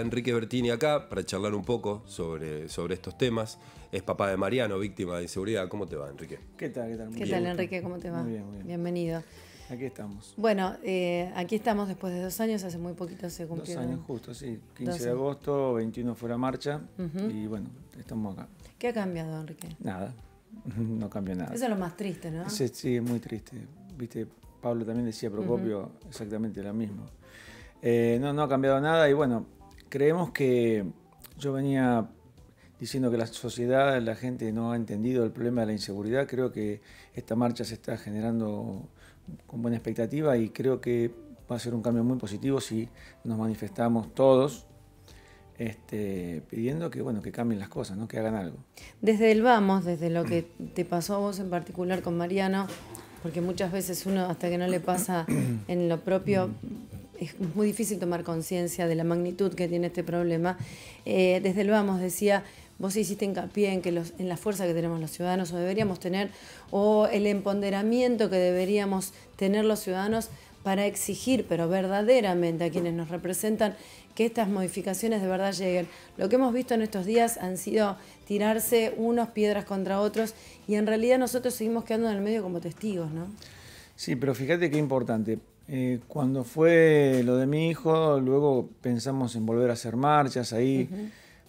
Enrique Bertini acá para charlar un poco sobre, sobre estos temas. Es papá de Mariano, víctima de inseguridad. ¿Cómo te va, Enrique? ¿Qué tal? ¿Qué tal? Muy ¿Qué tal, Enrique? ¿Cómo te va? Muy bien, muy bien. Bienvenido. Aquí estamos. Bueno, eh, aquí estamos después de dos años, hace muy poquito se cumplió. Dos años justo, sí. 15 de agosto, 21 fuera marcha y bueno, estamos acá. ¿Qué ha cambiado, Enrique? Nada, no cambió nada. Eso es lo más triste, ¿no? Sí, sí es muy triste. Viste, Pablo también decía Procopio exactamente lo mismo. Eh, no, no ha cambiado nada y bueno, Creemos que yo venía diciendo que la sociedad, la gente no ha entendido el problema de la inseguridad. Creo que esta marcha se está generando con buena expectativa y creo que va a ser un cambio muy positivo si nos manifestamos todos este, pidiendo que, bueno, que cambien las cosas, ¿no? que hagan algo. Desde el vamos, desde lo que te pasó a vos en particular con Mariano, porque muchas veces uno hasta que no le pasa en lo propio es muy difícil tomar conciencia de la magnitud que tiene este problema. Eh, desde luego vamos decía, vos hiciste hincapié en, que los, en la fuerza que tenemos los ciudadanos o deberíamos tener, o el empoderamiento que deberíamos tener los ciudadanos para exigir, pero verdaderamente a quienes nos representan, que estas modificaciones de verdad lleguen. Lo que hemos visto en estos días han sido tirarse unos piedras contra otros y en realidad nosotros seguimos quedando en el medio como testigos, ¿no? Sí, pero fíjate qué importante. Eh, cuando fue lo de mi hijo, luego pensamos en volver a hacer marchas ahí.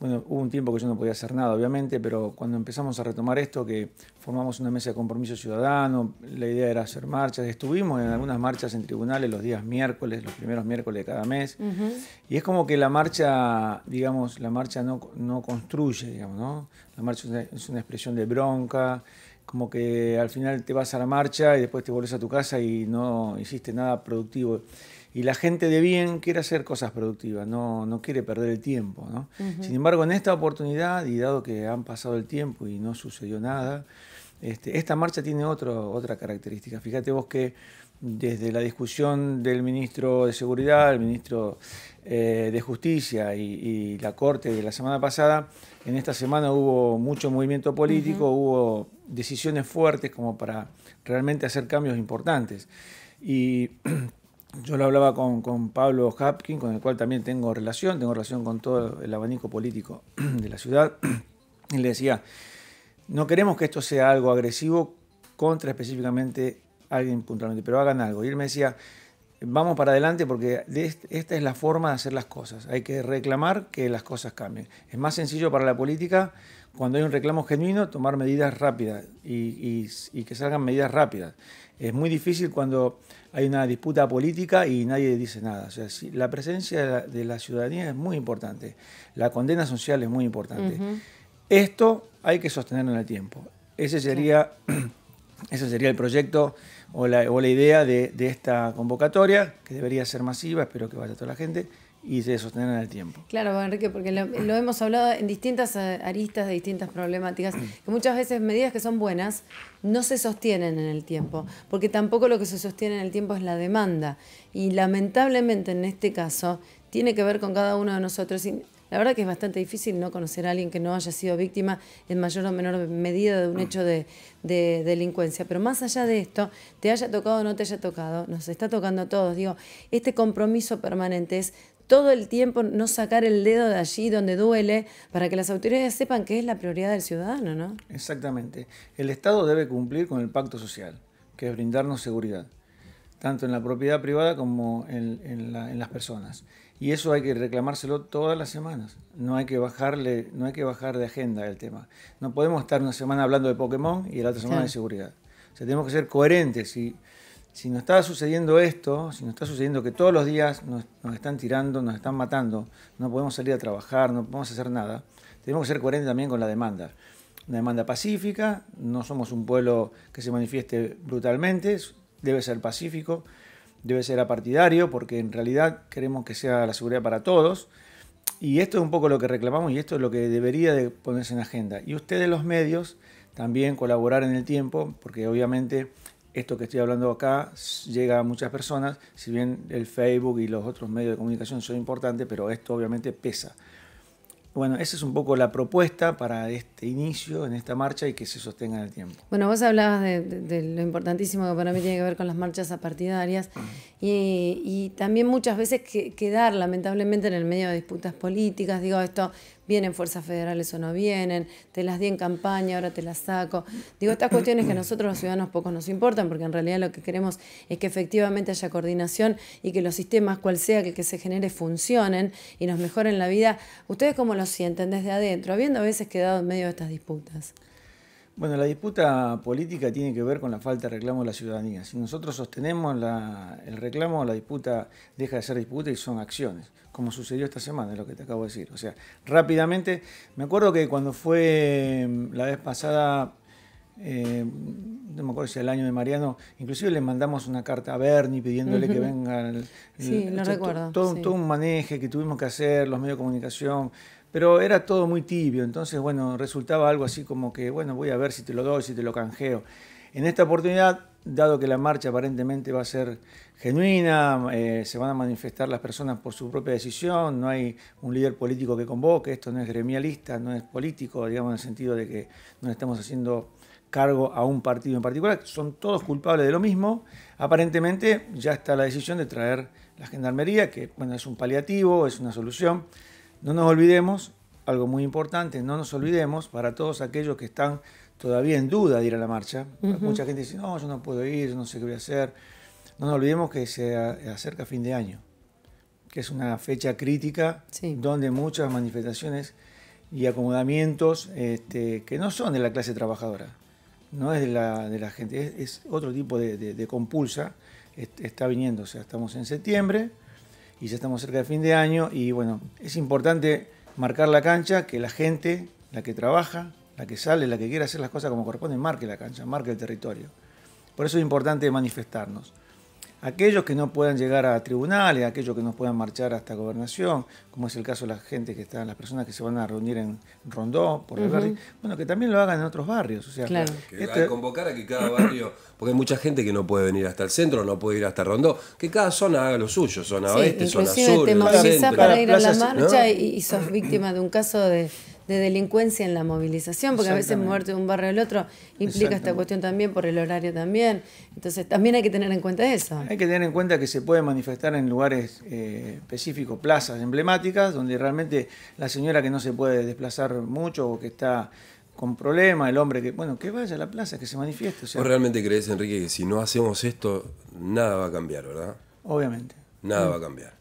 Bueno, hubo un tiempo que yo no podía hacer nada, obviamente, pero cuando empezamos a retomar esto, que formamos una mesa de compromiso ciudadano, la idea era hacer marchas. Estuvimos en algunas marchas en tribunales los días miércoles, los primeros miércoles de cada mes. Y es como que la marcha, digamos, la marcha no, no construye, digamos, ¿no? La marcha es una expresión de bronca, como que al final te vas a la marcha y después te vuelves a tu casa y no hiciste nada productivo. Y la gente de bien quiere hacer cosas productivas, no, no quiere perder el tiempo. ¿no? Sin embargo, en esta oportunidad, y dado que han pasado el tiempo y no sucedió nada, este, esta marcha tiene otro, otra característica. Fíjate vos que desde la discusión del ministro de Seguridad, el ministro eh, de Justicia y, la Corte de la semana pasada, en esta semana hubo mucho movimiento político, hubo decisiones fuertes como para realmente hacer cambios importantes. Y yo lo hablaba con, con Pablo Hapkin, con el cual también tengo relación, tengo relación con todo el abanico político de la ciudad, y le decía, no queremos que esto sea algo agresivo contra específicamente alguien puntualmente, pero hagan algo. Y él me decía, vamos para adelante porque esta es la forma de hacer las cosas. Hay que reclamar que las cosas cambien. Es más sencillo para la política, cuando hay un reclamo genuino, tomar medidas rápidas y, que salgan medidas rápidas. Es muy difícil cuando hay una disputa política y nadie dice nada. O sea, la presencia de la, ciudadanía es muy importante. La condena social es muy importante. Esto hay que sostenerlo en el tiempo. Ese sería, ese sería el proyecto o la, la idea de, esta convocatoria, que debería ser masiva, espero que vaya toda la gente, y se sostenga en el tiempo. Claro, Enrique, porque lo, hemos hablado en distintas aristas de distintas problemáticas, mm. que muchas veces medidas que son buenas no se sostienen en el tiempo, porque tampoco lo que se sostiene en el tiempo es la demanda. Y lamentablemente en este caso tiene que ver con cada uno de nosotros. La verdad que es bastante difícil no conocer a alguien que no haya sido víctima en mayor o menor medida de un hecho de, de, delincuencia. Pero más allá de esto, te haya tocado o no te haya tocado, nos está tocando a todos. Digo, este compromiso permanente es todo el tiempo no sacar el dedo de allí donde duele para que las autoridades sepan que es la prioridad del ciudadano, ¿no? Exactamente. El Estado debe cumplir con el pacto social, que es brindarnos seguridad tanto en la propiedad privada como en, las personas. Y eso hay que reclamárselo todas las semanas. No hay que bajarle, no hay que bajar de agenda el tema. No podemos estar una semana hablando de Pokémon y la otra semana de seguridad. sea, tenemos que ser coherentes. Si, si nos está sucediendo esto, si nos está sucediendo que todos los días nos, nos, están tirando, nos están matando, no podemos salir a trabajar, no podemos hacer nada, tenemos que ser coherentes también con la demanda. Una demanda pacífica, no somos un pueblo que se manifieste brutalmente, debe ser pacífico, debe ser apartidario, porque en realidad queremos que sea la seguridad para todos. Y esto es un poco lo que reclamamos y esto es lo que debería de ponerse en agenda. Y ustedes los medios también colaborar en el tiempo, porque obviamente esto que estoy hablando acá llega a muchas personas, si bien el Facebook y los otros medios de comunicación son importantes, pero esto obviamente pesa. Bueno, esa es un poco la propuesta para este inicio en esta marcha y que se sostenga en el tiempo. Bueno, vos hablabas de, lo importantísimo que para mí tiene que ver con las marchas apartidarias y, y también muchas veces que, quedar lamentablemente en el medio de disputas políticas. Digo, esto vienen fuerzas federales o no vienen, te las di en campaña, ahora te las saco. Digo, estas cuestiones que a nosotros los ciudadanos pocos nos importan, porque en realidad lo que queremos es que efectivamente haya coordinación y que los sistemas, cual sea que, que se genere, funcionen y nos mejoren la vida. ¿Ustedes cómo lo sienten desde adentro, habiendo a veces quedado en medio de estas disputas? Bueno, la disputa política tiene que ver con la falta de reclamo de la ciudadanía. Si nosotros sostenemos el reclamo, la disputa deja de ser disputa y son acciones, como sucedió esta semana, es lo que te acabo de decir. O sea, rápidamente, me acuerdo que cuando fue em, la vez pasada, em, no me acuerdo si el año de Mariano, inclusive le mandamos una carta a Bernie pidiéndole que venga. sí, recuerdo. todo un maneje que tuvimos que hacer, los medios de comunicación, pero era todo muy tibio, entonces, bueno, resultaba algo así como que, bueno, voy a ver si te lo doy, si te lo canjeo. En esta oportunidad, dado que la marcha aparentemente va a ser genuina, eh, se van a manifestar las personas por su propia decisión, no hay un líder político que convoque, esto no es gremialista, no es político, digamos, en el sentido de que no estamos haciendo cargo a un partido en particular, son todos culpables de lo mismo. Aparentemente ya está la decisión de traer la gendarmería, que bueno, es un paliativo, es una solución. No nos olvidemos, algo muy importante, no nos olvidemos para todos aquellos que están todavía en duda de ir a la marcha. Mucha gente dice, no, yo no puedo ir, yo no sé qué voy a hacer. No nos olvidemos que se acerca fin de año, que es una fecha crítica donde muchas manifestaciones y acomodamientos este, que no son de la clase trabajadora, no es de la, gente, es, otro tipo de, compulsa, está viniendo. O sea, estamos en septiembre, y ya estamos cerca del fin de año y bueno, es importante marcar la cancha, que la gente, la que trabaja, la que sale, la que quiere hacer las cosas como corresponde, marque la cancha, marque el territorio. Por eso es importante manifestarnos aquellos que no puedan llegar a tribunales, aquellos que no puedan marchar hasta gobernación, como es el caso de la gente que están, las personas que se van a reunir en Rondó, por el bueno, que también lo hagan en otros barrios. O sea, que, convocar a que cada barrio, porque hay mucha gente que no puede venir hasta el centro, no puede ir hasta Rondó, que cada zona haga lo suyo, zona oeste, zona sur, te movilizás para ir a la marcha y sos víctima de un caso de de delincuencia en la movilización, porque a veces muerte de un barrio al otro implica esta cuestión también por el horario también. Entonces también hay que tener en cuenta eso. Hay que tener en cuenta que se puede manifestar en lugares eh, específicos, plazas emblemáticas, donde realmente la señora que no se puede desplazar mucho o que está con problemas, el hombre que, bueno, que vaya a la plaza, que se manifieste. O ¿Vos realmente crees, Enrique, que si no hacemos esto, nada va a cambiar, verdad? Obviamente. Nada mm. va a cambiar.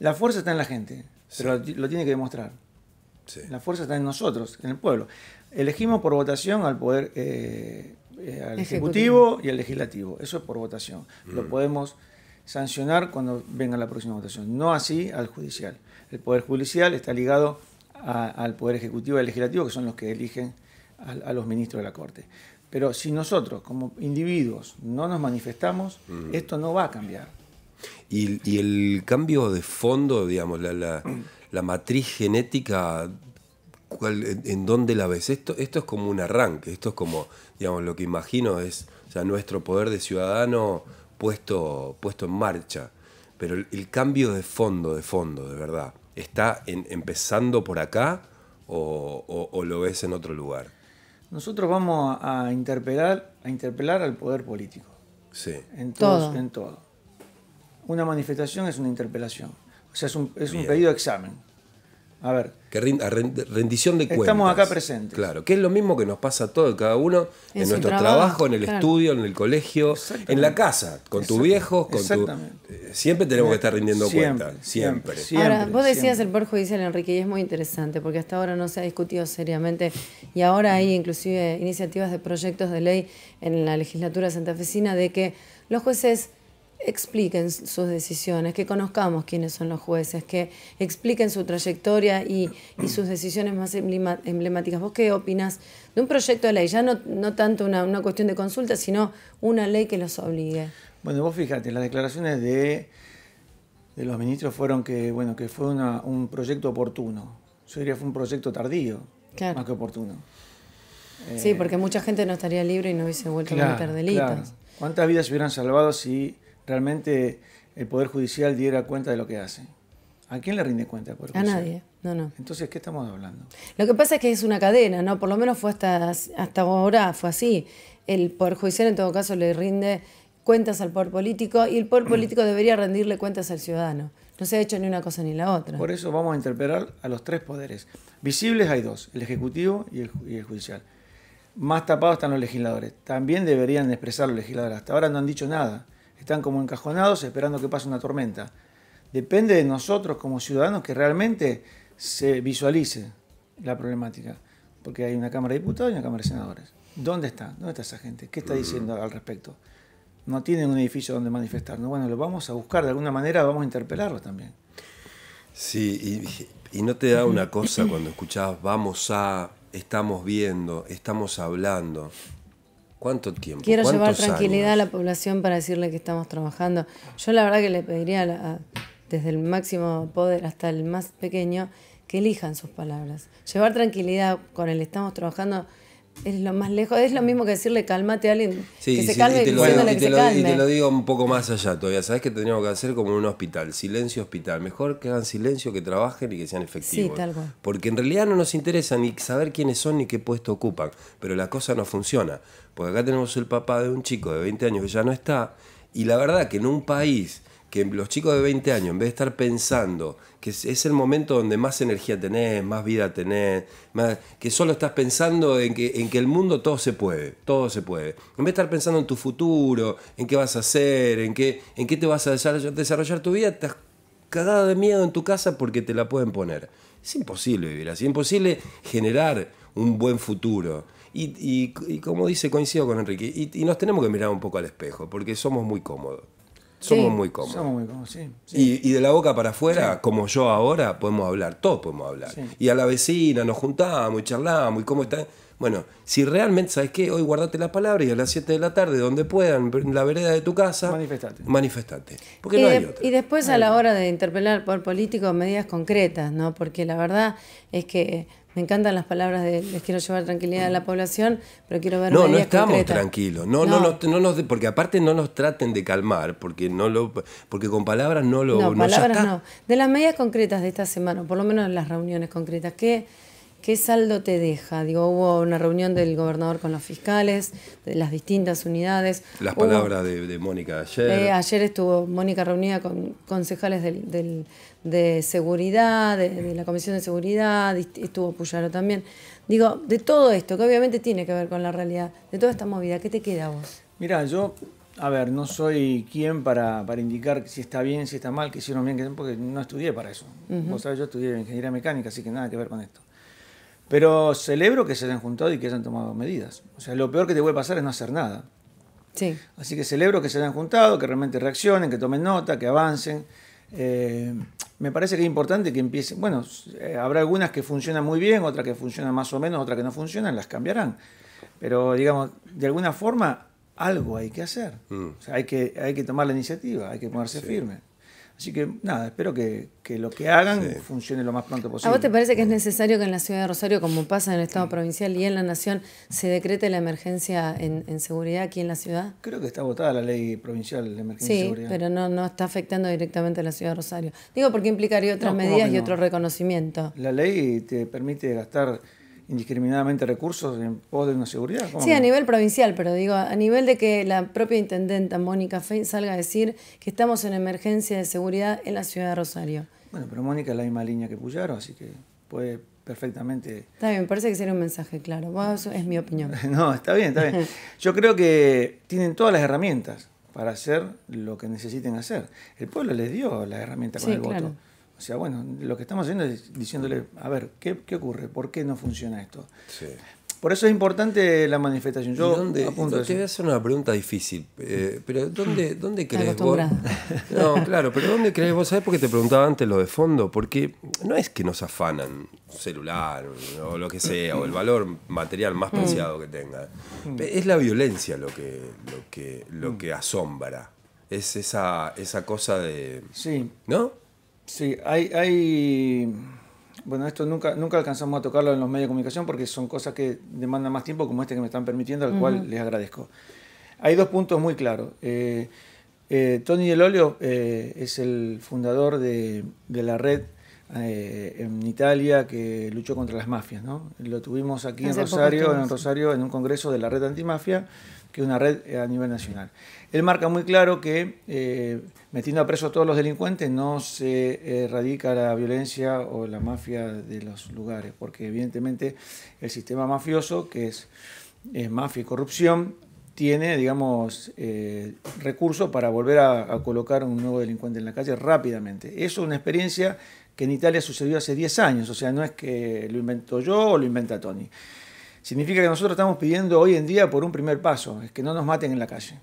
La fuerza está en la gente, pero lo tiene que demostrar. La fuerza está en nosotros, en el pueblo. Elegimos por votación al poder, eh, eh, al ejecutivo. y al legislativo. Eso es por votación. Lo mm. podemos sancionar cuando venga la próxima votación. No así al judicial. El poder judicial está ligado al poder ejecutivo y al legislativo, que son los que eligen a, los ministros de la corte. Pero si nosotros como individuos no nos manifestamos, mm. esto no va a cambiar. Y, el cambio de fondo, digamos, la la matriz genética, en dónde la ves. Esto, esto es como un arranque, esto es como, digamos, lo que imagino es o nuestro poder de ciudadano puesto, puesto en marcha. Pero el, cambio de fondo, de fondo, de verdad, ¿está empezando por acá o, lo ves en otro lugar? Nosotros vamos a interpelar, a interpelar al poder político. Sí. En todo. En todo. Una manifestación es una interpelación sea, es un, pedido de examen. A ver. Que rendición de cuentas. Estamos acá presentes. Claro, que es lo mismo que nos pasa a todos, cada uno, en, nuestro trabajo, en el estudio, en el colegio, en la casa, con tus viejos, con tu. Eh, siempre tenemos que estar rindiendo cuentas. Siempre. Ahora, vos decías el poder judicial, Enrique, y es muy interesante, porque hasta ahora no se ha discutido seriamente, y ahora hay inclusive iniciativas de proyectos de ley en la legislatura santafesina de que los jueces expliquen sus decisiones, que conozcamos quiénes son los jueces, que expliquen su trayectoria y, sus decisiones más emblemáticas. ¿Vos qué opinas de un proyecto de ley? Ya no, tanto una, cuestión de consulta, sino una ley que los obligue. Bueno, vos fíjate, las declaraciones de, los ministros fueron que, bueno, que fue un proyecto oportuno. Yo diría que fue un proyecto tardío, más que oportuno. Sí, eh, porque mucha gente no estaría libre y no hubiese vuelto a cometer delitos. ¿Cuántas vidas se hubieran salvado si realmente el Poder Judicial diera cuenta de lo que hace. ¿A quién le rinde cuenta el Poder Judicial? A nadie, no, no. Entonces, ¿qué estamos hablando? Lo que pasa es que es una cadena, ¿no? Por lo menos fue hasta, hasta ahora, fue así. El Poder Judicial en todo caso le rinde cuentas al poder político y el poder político debería rendirle cuentas al ciudadano. No se ha hecho ni una cosa ni la otra. Por eso vamos a interpelar a los tres poderes. Visibles hay dos, el Ejecutivo y el, y el Judicial. Más tapados están los legisladores. También deberían expresar los legisladores. Hasta ahora no han dicho nada están como encajonados esperando que pase una tormenta. Depende de nosotros como ciudadanos que realmente se visualice la problemática, porque hay una Cámara de Diputados y una Cámara de Senadores. ¿Dónde está? ¿Dónde está esa gente? ¿Qué está mm. diciendo al respecto? No tienen un edificio donde manifestarnos. Bueno, lo vamos a buscar de alguna manera, vamos a interpelarlo también. Sí, y, y no te da una cosa cuando escuchás, vamos a, estamos viendo, estamos hablando. ¿Cuánto tiempo? Quiero llevar tranquilidad a la población para decirle que estamos trabajando. Yo la verdad que le pediría desde el máximo poder hasta el más pequeño que elijan sus palabras. Llevar tranquilidad con el estamos trabajando es lo más lejos, es lo mismo que decirle cálmate a alguien sí, que se calme y te, lo, y, te lo, digo un poco más allá todavía. Sabes que tendríamos que hacer como un hospital, silencio hospital. Mejor que hagan silencio, que trabajen y que sean efectivos. Sí, tal cual. Porque en realidad no nos interesa ni saber quiénes son ni qué puesto ocupan. Pero la cosa no funciona. Porque acá tenemos el papá de un chico de 20 años que ya no está. Y la verdad que en un país que los chicos de 20 años, en vez de estar pensando que es el momento donde más energía tenés, más vida tenés, que solo estás pensando en que, en que el mundo todo se puede, todo se puede. En vez de estar pensando en tu futuro, en qué vas a hacer, en qué, en qué te vas a desarrollar, tu vida, estás cagada de miedo en tu casa porque te la pueden poner. Es imposible vivir así, es imposible generar un buen futuro. Y, como dice, coincido con Enrique, y nos tenemos que mirar un poco al espejo, porque somos muy cómodos. Somos muy cómodos. Somos muy cómodos, sí. Y, de la boca para afuera, como yo ahora, podemos hablar, todos podemos hablar. Y a la vecina nos juntamos y charlamos y cómo está. Bueno, si realmente, ¿sabes qué? Hoy guardate la palabra y a las 7 de la tarde, donde puedan, en la vereda de tu casa, manifestate. manifestate porque no eh, hay otra. y después a la hora de interpelar por políticos medidas concretas, ¿no? Porque la verdad es que me encantan las palabras de les quiero llevar tranquilidad a la población, pero quiero ver. No, no estamos tranquilos. No, no, no, no, nos, porque aparte no nos traten de calmar, porque no lo, porque con palabras no lo. No, palabras no. De las medidas concretas de esta semana, por lo menos en las reuniones concretas, ¿qué? ¿Qué saldo te deja? Digo, hubo una reunión del gobernador con los fiscales, de las distintas unidades. Las palabras de, Mónica ayer. Eh, ayer estuvo Mónica reunida con concejales de seguridad, de, la Comisión de Seguridad, estuvo Puyaro también. Digo, de todo esto, que obviamente tiene que ver con la realidad, de toda esta movida, ¿qué te queda a vos? Mira, yo, a ver, no soy quien para, para, indicar si está bien, si está mal, que hicieron bien, porque no estudié para eso. yo estudié ingeniería mecánica, así que nada que ver con esto. Pero celebro que se hayan juntado y que hayan tomado medidas. O sea, lo peor que te puede pasar es no hacer nada. Sí. Así que celebro que se hayan juntado, que realmente reaccionen, que tomen nota, que avancen. Eh, me parece que es importante que empiecen. Bueno, eh, habrá algunas que funcionan muy bien, otras que funcionan más o menos, otras que no funcionan, las cambiarán. Pero, digamos, de alguna forma, algo hay que hacer. Mm. O sea, hay, que, hay que tomar la iniciativa, hay que ponerse firme. Así que nada, espero que, que lo que hagan funcione lo más pronto posible. ¿A vos te parece que es necesario que en la ciudad de Rosario, como pasa en el Estado provincial y en la Nación, se decrete la emergencia en, seguridad aquí en la ciudad? Creo que está votada la ley provincial de emergencia sí, seguridad. Sí, pero no, no está afectando directamente a la ciudad de Rosario. Digo porque implicaría otras medidas y otro reconocimiento. La ley te permite gastar indiscriminadamente recursos en pos de una seguridad. Sí, a nivel provincial, pero digo, a nivel de que la propia intendenta Mónica Fein salga a decir que estamos en emergencia de seguridad en la ciudad de Rosario. Bueno, pero Mónica es la misma línea que Puyaro, así que puede perfectamente... Está bien, parece que sería un mensaje claro. es mi opinión. no, está bien, está bien. Yo creo que tienen todas las herramientas para hacer lo que necesiten hacer. El pueblo les dio las herramientas con el voto. O sea, bueno, lo que estamos haciendo es diciéndole, a ver, ¿qué, ocurre? ¿Por qué no funciona esto? Sí. Por eso es importante la manifestación. Yo te voy a hacer una pregunta difícil, eh, pero ¿dónde, ah, dónde crees vos? No, claro, pero ¿dónde crees vos? ¿Sabés por qué te preguntaba antes lo de fondo? Porque no es que nos afanan celular o lo que sea, o el valor material más mm. preciado que tenga. Mm. Es la violencia lo que, lo que, lo mm. que asombra. Es esa, esa cosa de... Sí. ¿No? Sí, hay, hay... Bueno, esto nunca, nunca alcanzamos a tocarlo en los medios de comunicación porque son cosas que demandan más tiempo, como este que me están permitiendo, al cual les agradezco. Hay dos puntos muy claros. Eh, eh, Tony Del Olio eh, es el fundador de, la red en Italia que luchó contra las mafias. ¿no? Lo tuvimos aquí en Rosario, en Rosario, en un congreso de la red antimafia que una red a nivel nacional. Él marca muy claro que eh, metiendo a preso a todos los delincuentes no se erradica eh, la violencia o la mafia de los lugares, porque evidentemente el sistema mafioso, que es, es mafia y corrupción, tiene, digamos, eh, recursos para volver a, a, colocar un nuevo delincuente en la calle rápidamente. Eso es una experiencia que en Italia sucedió hace 10 años, o sea, no es que lo invento yo o lo inventa Tony. Significa que nosotros estamos pidiendo hoy en día por un primer paso, es que no nos maten en la calle.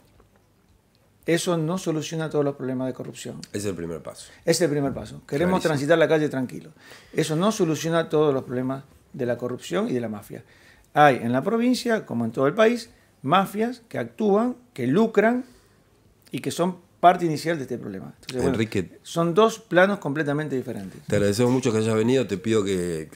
Eso no soluciona todos los problemas de corrupción. Es el primer paso. Es el primer paso. Queremos transitar la calle tranquilo. Eso no soluciona todos los problemas de la corrupción y de la mafia. Hay en la provincia, como en todo el país, mafias que actúan, que lucran y que son parte inicial de este problema. son dos planos completamente diferentes. Te agradecemos mucho que hayas venido, te pido que